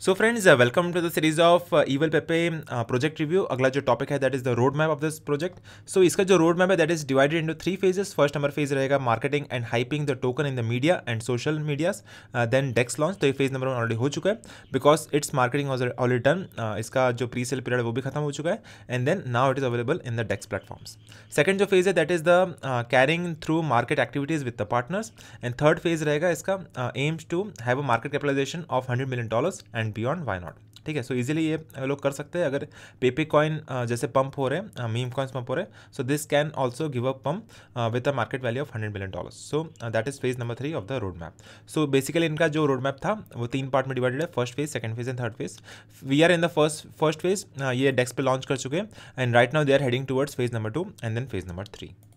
so friends welcome to the series of evil Pepe project review अगला जो topic है that is the road map of this project so इसका जो road map है that is divided into three phases first number phase रहेगा marketing and hyping the token in the media and social medias then DEX launch तो ये phase number one already हो चुका है because it's marketing already done इसका जो pre sale period वो भी खत्म हो चुका है and then now it is available in the DEX platforms second जो फेज है that is the carrying through market activities with the partners and third phase रहेगा इसका aims to have a market capitalization of hundred million dollars and and beyond why not ठीक है so easily ये लोग कर सकते हैं अगर पेपी कॉइन जैसे पंप हो रहे हैं मीम कॉइन्स पंप हो रहे हैं so this can also give a pump with a market value of hundred million dollars so that is phase number three of the road map so basically इनका जो road map था वो तीन part में divided है first phase second phase and third phase we are in the first first phase ये डेस्क पे लॉन्च कर चुके हैं and right now they are heading towards phase number two and then phase number three